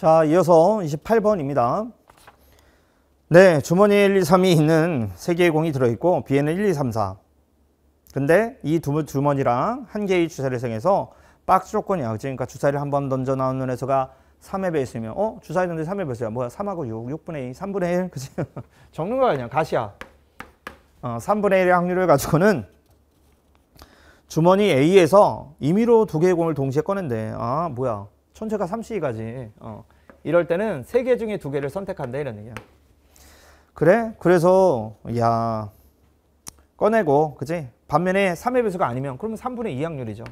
자, 이어서 28번입니다. 네, 주머니에 1, 2, 3이 있는 3개의 공이 들어있고 비에는 1, 2, 3, 4. 근데 이두 주머니랑 한 개의 주사를 생해서 박스 조건이야. 그러니까 주사를 한 번 던져 나오는 횟수가 3의 배수면 어? 주사위 던데 3의 배수야. 뭐야? 3하고 6, 6분의 2, 3분의 1. 그치? 적는 거야 그냥. 가시야. 어, 3분의 1의 확률을 가지고는 주머니 A에서 임의로 두 개의 공을 동시에 꺼낸대. 아, 뭐야. 천체가 3씩 가지. 어. 이럴 때는 세 개 중에 두 개를 선택한다 이런 얘기야. 그래? 그래서 야 꺼내고 그지? 반면에 3의 배수가 아니면 그러면 3분의 2 확률이죠.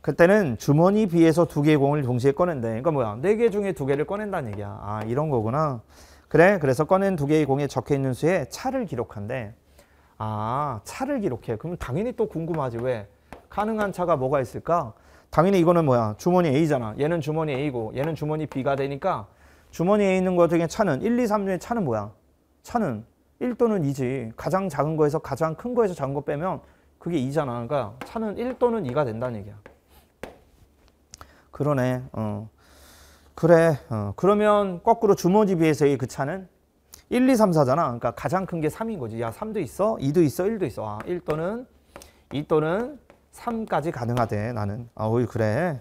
그때는 주머니 비에서 두 개의 공을 동시에 꺼낸대. 그러니까 뭐야? 네개 중에 두 개를 꺼낸다는 얘기야. 아 이런 거구나. 그래? 그래서 꺼낸 두 개의 공에 적혀 있는 수에 차를 기록한대. 아 차를 기록해. 그럼 당연히 또 궁금하지 왜? 가능한 차가 뭐가 있을까? 당연히 이거는 뭐야? 주머니 A잖아. 얘는 주머니 A고 얘는 주머니 B가 되니까 주머니 에 있는 것 중에 차는 1, 2, 3 중에 차는 뭐야? 차는 1 또는 2지. 가장 작은 거에서 가장 큰 거에서 작은 거 빼면 그게 2잖아. 그러니까 차는 1 또는 2가 된다는 얘기야. 그러네. 어. 그래. 어. 그러면 거꾸로 주머니 비에서의그 차는 1, 2, 3, 4잖아. 그러니까 가장 큰 게 3인 거지. 야, 3도 있어, 2도 있어, 1도 있어. 아, 1 또는 2 또는 3까지 가능하대 나는 아우 그래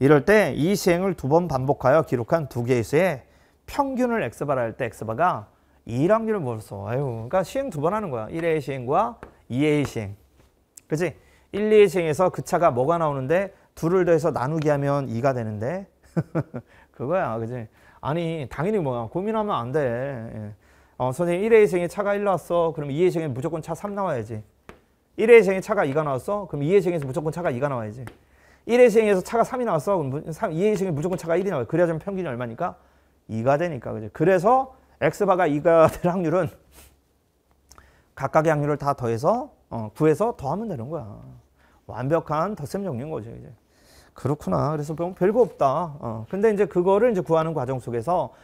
이럴 때 이 시행을 두 번 반복하여 기록한 두 개의 수의 평균을 x바라 할때 x바가 2랑률을 물었어 아유 그러니까 시행 두 번 하는 거야 1A 시행과 2A 시행 그치 1, 2A 시행에서 그 차가 뭐가 나오는데 둘을 더해서 나누기 하면 2가 되는데 그거야 그치 아니 당연히 뭐야 고민하면 안돼 예. 어, 선생님 1회 시행에 차가 1 나왔어 그럼 2회 시행에 무조건 차 3 나와야지 1회 시행에 차가 2가 나왔어? 그럼 2회 시행에서 무조건 차가 2가 나와야지. 1회 시행에서 차가 3이 나왔어? 그럼 2회 시행에 무조건 차가 1이 나와. 그래야 좀 평균이 얼마니까? 2가 되니까. 그죠? 그래서 x바가 2가 될 확률은 각각의 확률을 다 더해서 어, 구해서 더하면 되는 거야. 완벽한 덧셈 정리인 거죠, 이제. 그렇구나. 그래서 뭐 별거 없다. 어. 근데 이제 그거를 이제 구하는 과정 속에서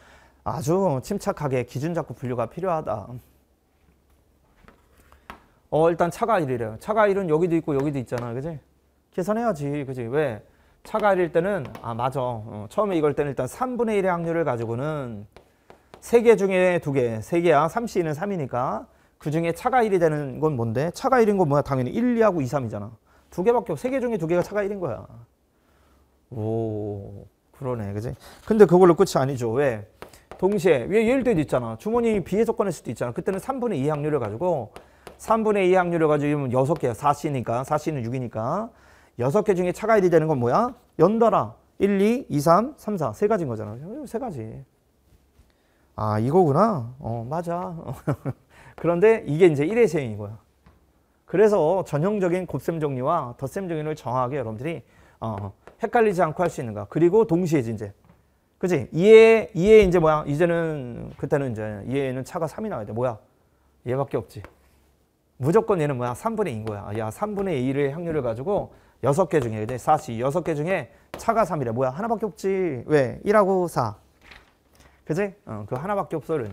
아주 침착하게 기준 잡고 분류가 필요하다. 어 일단 차가 1이래요. 차가 1은 여기도 있고 여기도 있잖아. 그지? 계산해야지. 그지? 왜? 차가 1일 때는 아 맞아. 어, 처음에 이걸 때는 일단 3분의 1의 확률을 가지고는 3개 중에 2개. 3개야. 3C는 3이니까 그 중에 차가 1이 되는 건 뭔데? 차가 1인 건 뭐야? 당연히 1, 2하고 2, 3이잖아. 두 개밖에 없어. 3개 중에 두 개가 차가 1인 거야. 오 그러네. 그지? 근데 그걸로 끝이 아니죠. 왜? 동시에 왜 예일 때도 있잖아. 주머니 비의 조건일 수도 있잖아. 그때는 3분의 2 확률을 가지고 3분의 2 확률을 가지고 6개야. 4C니까. 4C는 6이니까. 6개 중에 차가 1이 되는 건 뭐야? 연달아 1, 2, 2, 3, 3, 4. 3 가지인 거잖아. 3 가지. 아 이거구나. 어 맞아. 그런데 이게 이제 1의 세인 거야. 그래서 전형적인 곱셈 정리와 덧셈 정리를 정확하게 여러분들이 어, 어 헷갈리지 않고 할 수 있는가. 그리고 동시에 이제 그지 2에2에 이제 뭐야? 이제는 그때는 이제 2에는 차가 3이 나와야 돼. 뭐야? 얘밖에 없지. 무조건 얘는 뭐야? 3분의 2인 거야. 야, 3분의 1의 확률을 가지고 6개 중에 4시 6개 중에 차가 3이래. 뭐야? 하나밖에 없지. 왜? 1하고 4. 그지? 어, 그 하나밖에 없어. 이러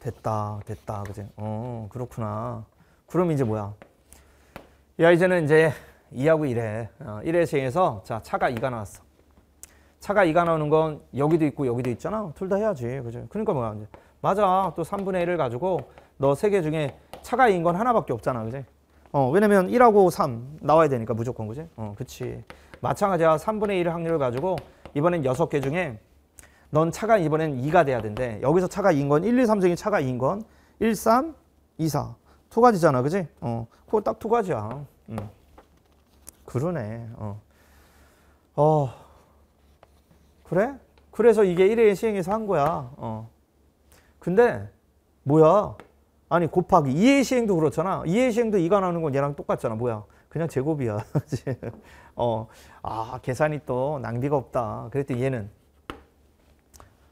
됐다. 됐다. 그지? 어, 그렇구나. 그럼 이제 뭐야? 야, 이제는 이제 2하고 1해. 어, 1의 세에서 자, 차가 2가 나왔어. 차가 2가 나오는 건 여기도 있고 여기도 있잖아. 둘 다 해야지. 그죠? 그러니까 뭐야? 이제 맞아. 또 3분의 1을 가지고 너세개 중에 차가인 건 하나밖에 없잖아, 그지? 어, 왜냐면 1하고 3 나와야 되니까 무조건, 그지? 어, 그치. 마찬가지야 3분의 1 확률을 가지고 이번엔 6개 중에 넌 차가 이번엔 2가 돼야 된대. 여기서 차가 2인 건 1, 2, 3 중에 차가 2인 건 1, 3, 2, 4. 두 가지잖아, 그지? 어, 그거 딱 두 가지야. 음. 그러네. 어. 어. 그래? 그래서 이게 1회 시행해서 한 거야. 어. 근데 뭐야? 아니 곱하기 이해시행도 그렇잖아. 이해시행도 이나오는건 얘랑 똑같잖아. 뭐야? 그냥 제곱이야. 어, 아 계산이 또 낭비가 없다. 그랬더니 얘는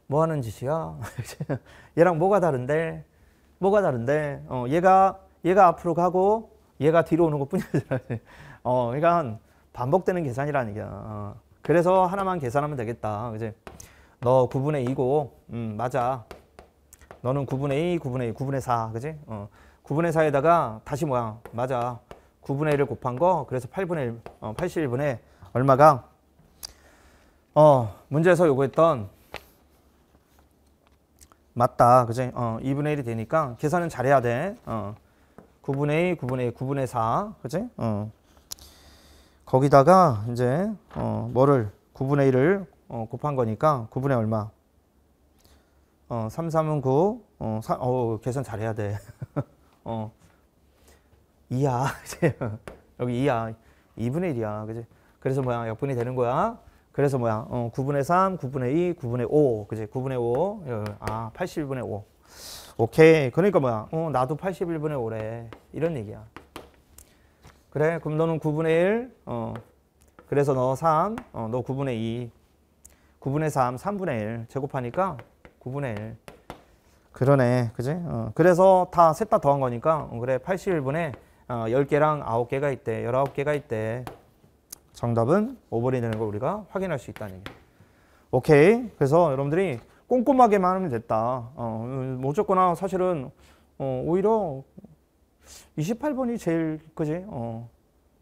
뭐 하는 짓이야? 얘랑 뭐가 다른데? 뭐가 다른데? 어, 얘가 얘가 앞으로 가고 얘가 뒤로 오는 것뿐이잖아. 어, 그러니까 반복되는 계산이라는 얘기야. 어, 그래서 하나만 계산하면 되겠다. 이제 너 9분의 2고, 음, 맞아. 너는 9분의 2, 9분의 2, 9분의 4, 그지? 어, 9분의 4에다가 다시 뭐야? 맞아. 9분의 1을 곱한 거, 그래서 8분의 1, 어, 81분의 얼마가? 어, 문제에서 요구했던 맞다, 그지? 어, 2분의 1이 되니까 계산은 잘해야 돼. 어, 9분의 2, 9분의 2, 9분의 4, 그지? 어. 거기다가 이제 어, 뭐를 9분의 1을 어, 곱한 거니까 9분의 얼마? 어, 3, 3은 9, 어, 3, 어 계산 잘해야 돼. 어, 2야. 여기 2야. 2분의 1이야. 그지? 그래서 뭐야? 역분이 되는 거야. 그래서 뭐야? 어, 9분의 3, 9분의 2, 9분의 5. 그지? 9분의 5. 아, 81분의 5. 오케이. 그러니까 뭐야? 어, 나도 81분의 5래. 이런 얘기야. 그래? 그럼 너는 9분의 1. 어. 그래서 너 3, 어, 너 9분의 2. 9분의 3, 3분의 1 제곱하니까 9분의 1. 그러네. 그지? 어, 그래서 다셋다 더한 거니까 어, 그래 81분에 어, 10개랑 9개가 있대. 19개가 있대. 정답은 5번이 되는 걸 우리가 확인할 수 있다는 얘기. 오케이. 그래서 여러분들이 꼼꼼하게만 하면 됐다. 어, 어쨌거나 사실은 어, 오히려 28번이 제일 그지? 어,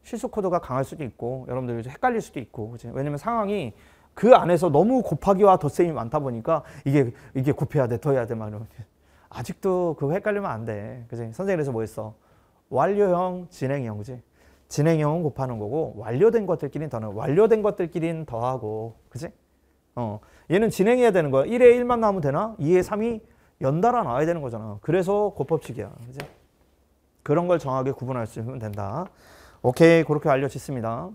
실수 코드가 강할 수도 있고 여러분들 헷갈릴 수도 있고 그지? 왜냐면 상황이 그 안에서 너무 곱하기와 덧셈이 많다 보니까 이게 이게 곱해야 돼, 더해야 돼, 막 이러면 아직도 그거 헷갈리면 안 돼. 그지? 선생님 그서뭐 했어? 완료형, 진행형, 그지? 진행형은 곱하는 거고 완료된 것들끼리는 더는 완료된 것들끼리는 더하고, 그지? 어, 얘는 진행해야 되는 거야. 1에 1만 나오면 되나? 2에 3이 연달아 나와야 되는 거잖아. 그래서 곱법칙이야, 그지? 그런 걸 정확하게 구분할 수 있으면 된다. 오케이, 그렇게 알려졌습니다.